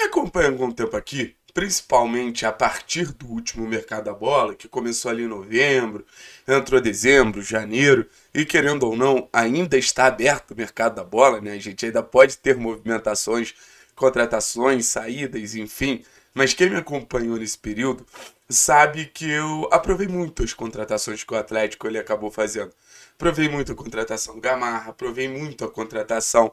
me acompanha há algum tempo aqui, principalmente a partir do último mercado da bola, que começou ali em novembro, entrou dezembro, janeiro, e querendo ou não, ainda está aberto o mercado da bola, né? A gente ainda pode ter movimentações, contratações, saídas, enfim, mas quem me acompanhou nesse período sabe que eu aprovei muito as contratações que o Atlético ele acabou fazendo. Provei muito a contratação do Gamarra, provei muito a contratação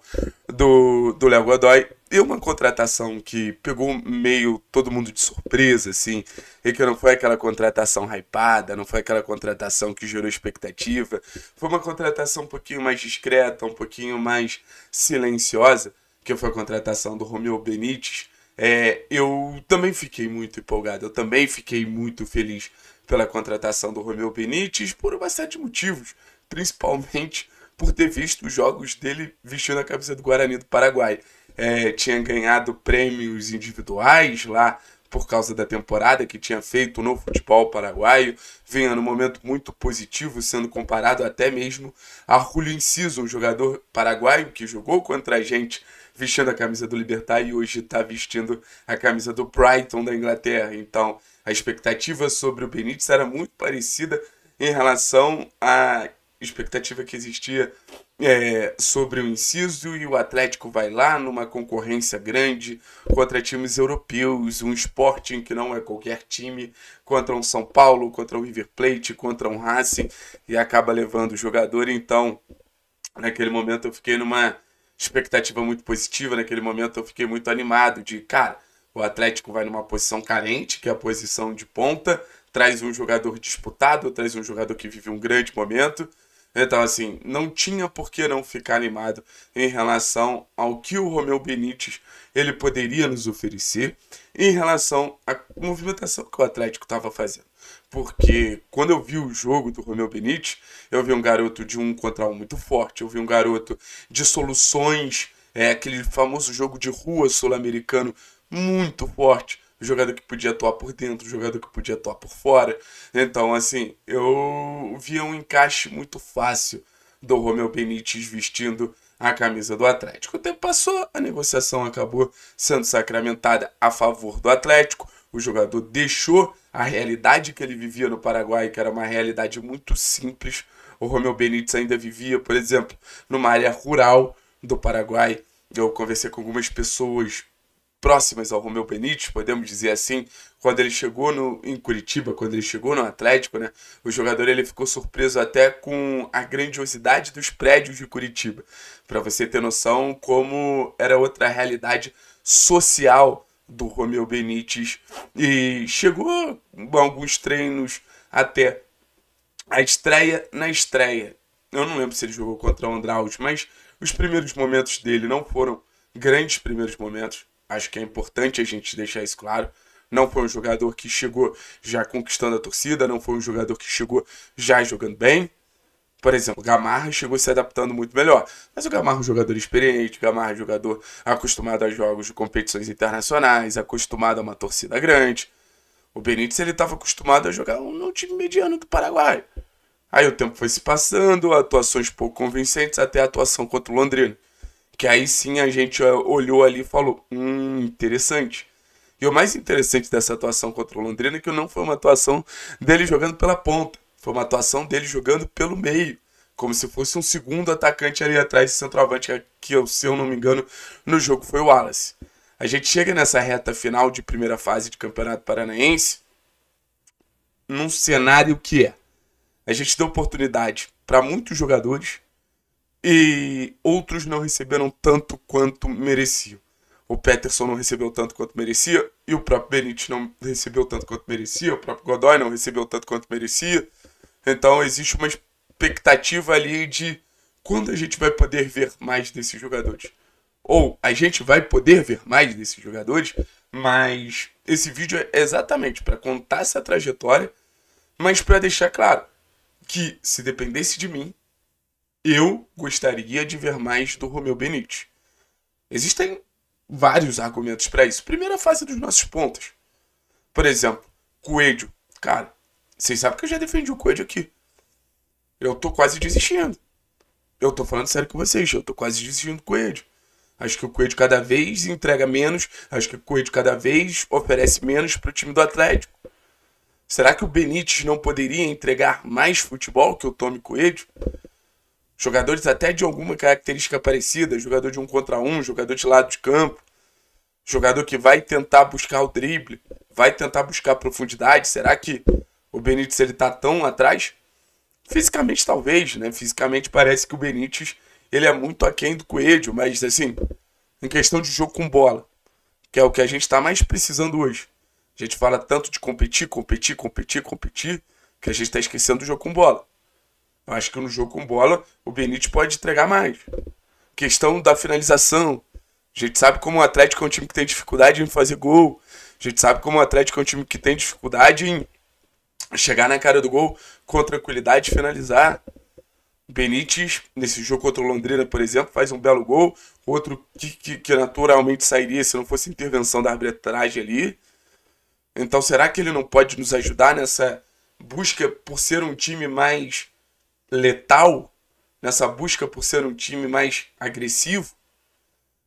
do, do Léo Godoy. E uma contratação que pegou meio todo mundo de surpresa, assim. E que não foi aquela contratação hypada, não foi aquela contratação que gerou expectativa. Foi uma contratação um pouquinho mais discreta, um pouquinho mais silenciosa, que foi a contratação do Romeu Benítez é, eu também fiquei muito empolgado, eu também fiquei muito feliz pela contratação do Romeu Benítez por uma série de motivos, principalmente por ter visto os jogos dele vestindo a camisa do Guarani do Paraguai. É, tinha ganhado prêmios individuais lá por causa da temporada que tinha feito no futebol paraguaio, vinha num momento muito positivo, sendo comparado até mesmo a Julio Inciso, um jogador paraguaio que jogou contra a gente vestindo a camisa do Libertar e hoje está vestindo a camisa do Brighton da Inglaterra. Então, a expectativa sobre o Benítez era muito parecida em relação a expectativa que existia é, sobre o inciso e o Atlético vai lá numa concorrência grande contra times europeus, um Sporting que não é qualquer time, contra um São Paulo, contra um River Plate, contra um Racing e acaba levando o jogador. Então, naquele momento eu fiquei numa expectativa muito positiva, naquele momento eu fiquei muito animado de, cara, o Atlético vai numa posição carente, que é a posição de ponta, traz um jogador disputado, traz um jogador que vive um grande momento né? Então, assim, não tinha por que não ficar animado em relação ao que o Romeu Benítez ele poderia nos oferecer em relação à movimentação que o Atlético estava fazendo. Porque quando eu vi o jogo do Romeu Benítez, eu vi um garoto de um contra um muito forte, eu vi um garoto de soluções, é, aquele famoso jogo de rua sul-americano muito forte o jogador que podia atuar por dentro, o jogador que podia atuar por fora. Então, assim, eu via um encaixe muito fácil do Romeu Benítez vestindo a camisa do Atlético. O tempo passou, a negociação acabou sendo sacramentada a favor do Atlético. O jogador deixou a realidade que ele vivia no Paraguai, que era uma realidade muito simples. O Romeu Benítez ainda vivia, por exemplo, numa área rural do Paraguai. Eu conversei com algumas pessoas próximas ao Romeu Benítez, podemos dizer assim, quando ele chegou no, em Curitiba, quando ele chegou no Atlético, né? O jogador ele ficou surpreso até com a grandiosidade dos prédios de Curitiba, para você ter noção como era outra realidade social do Romeu Benítez e chegou alguns treinos até a estreia na estreia. Eu não lembro se ele jogou contra o Andrade, mas os primeiros momentos dele não foram grandes primeiros momentos. Acho que é importante a gente deixar isso claro. Não foi um jogador que chegou já conquistando a torcida, não foi um jogador que chegou já jogando bem. Por exemplo, o Gamarra chegou se adaptando muito melhor. Mas o Gamarra é um jogador experiente, o Gamarra é um jogador acostumado a jogos de competições internacionais, acostumado a uma torcida grande. O Benítez ele estava acostumado a jogar um time mediano do Paraguai. Aí o tempo foi se passando, atuações pouco convincentes até a atuação contra o Londrina. Que aí sim a gente é, olhou ali e falou: hum, interessante. E o mais interessante dessa atuação contra o Londrina é que não foi uma atuação dele jogando pela ponta, foi uma atuação dele jogando pelo meio, como se fosse um segundo atacante ali atrás, centroavante, que se eu não me engano, no jogo foi o Wallace. A gente chega nessa reta final de primeira fase de Campeonato Paranaense num cenário que é. A gente deu oportunidade para muitos jogadores e outros não receberam tanto quanto mereciam. O Peterson não recebeu tanto quanto merecia, e o próprio Benítez não recebeu tanto quanto merecia, o próprio Godoy não recebeu tanto quanto merecia. Então existe uma expectativa ali de quando a gente vai poder ver mais desses jogadores. Ou a gente vai poder ver mais desses jogadores, mas esse vídeo é exatamente para contar essa trajetória, mas para deixar claro que se dependesse de mim, eu gostaria de ver mais do Romeu Benítez. Existem vários argumentos para isso. Primeira fase dos nossos pontos. Por exemplo, Coelho. Cara, vocês sabem que eu já defendi o Coelho aqui. Eu tô quase desistindo. Eu tô falando sério com vocês, eu tô quase desistindo do Coelho. Acho que o Coelho cada vez entrega menos, acho que o Coelho cada vez oferece menos para o time do Atlético. Será que o Benítez não poderia entregar mais futebol que o Tome Coelho? Jogadores até de alguma característica parecida, jogador de um contra um, jogador de lado de campo, jogador que vai tentar buscar o drible, vai tentar buscar profundidade. Será que o Benítez ele tá tão atrás? Fisicamente talvez, né? Fisicamente parece que o Benítez ele é muito aquém do Coelho, mas assim, em questão de jogo com bola, que é o que a gente está mais precisando hoje. A gente fala tanto de competir, competir, competir, competir, que a gente está esquecendo do jogo com bola. Eu acho que no jogo com bola, o Benítez pode entregar mais. Questão da finalização. A gente sabe como o Atlético é um time que tem dificuldade em fazer gol. A gente sabe como o Atlético é um time que tem dificuldade em chegar na cara do gol com tranquilidade e finalizar. Benítez, nesse jogo contra o Londrina, por exemplo, faz um belo gol. Outro que, que, que naturalmente sairia se não fosse intervenção da arbitragem ali. Então, será que ele não pode nos ajudar nessa busca por ser um time mais letal, nessa busca por ser um time mais agressivo.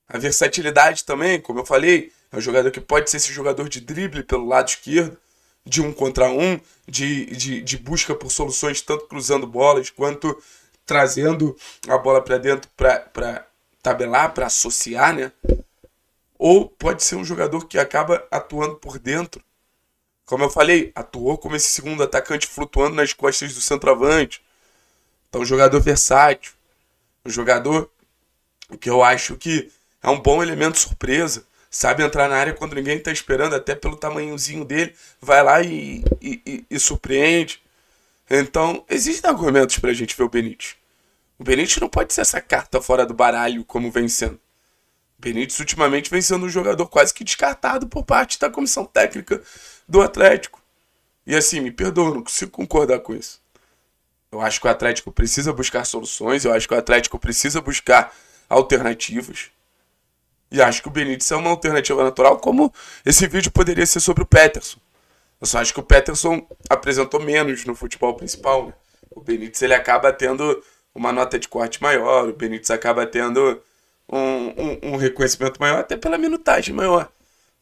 A versatilidade também, como eu falei, é um jogador que pode ser esse jogador de drible pelo lado esquerdo, de um contra um, de, de, de busca por soluções, tanto cruzando bolas quanto trazendo a bola para dentro para tabelar, para associar, né? Ou pode ser um jogador que acaba atuando por dentro. Como eu falei, atuou como esse segundo atacante flutuando nas costas do centroavante então, um jogador versátil, um jogador que eu acho que é um bom elemento surpresa, sabe entrar na área quando ninguém está esperando, até pelo tamanhozinho dele, vai lá e, e, e, e surpreende. Então, existem argumentos para a gente ver o Benítez. O Benítez não pode ser essa carta fora do baralho como vem sendo. O Benítez ultimamente vem sendo um jogador quase que descartado por parte da comissão técnica do Atlético. E assim, me perdoa, não consigo concordar com isso. Eu acho que o Atlético precisa buscar soluções, eu acho que o Atlético precisa buscar alternativas. E acho que o Benítez é uma alternativa natural, como esse vídeo poderia ser sobre o Peterson. Eu só acho que o Peterson apresentou menos no futebol principal. Né? O Benítez ele acaba tendo uma nota de corte maior, o Benítez acaba tendo um, um, um reconhecimento maior, até pela minutagem maior.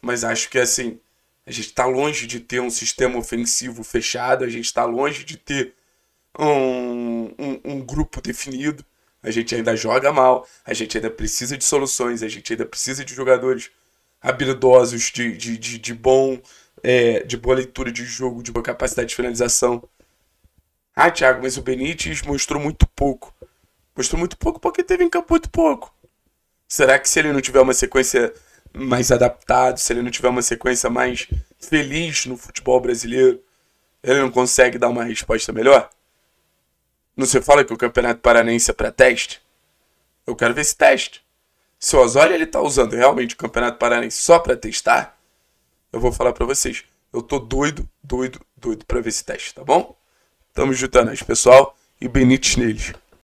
Mas acho que assim, a gente está longe de ter um sistema ofensivo fechado, a gente está longe de ter um, um, um grupo definido. A gente ainda joga mal, a gente ainda precisa de soluções, a gente ainda precisa de jogadores habilidosos, de, de, de, de bom, é, de boa leitura de jogo, de boa capacidade de finalização. Ah, Thiago, mas o Benítez mostrou muito pouco. Mostrou muito pouco porque teve em campo muito pouco. Será que se ele não tiver uma sequência mais adaptada, se ele não tiver uma sequência mais feliz no futebol brasileiro, ele não consegue dar uma resposta melhor? Não se fala que o Campeonato Paranense é para teste? Eu quero ver esse teste. Se o Osório ele tá usando realmente o Campeonato Paranense só para testar, eu vou falar para vocês. Eu tô doido, doido, doido para ver esse teste, tá bom? Tamo juntando aí, pessoal, e benites neles.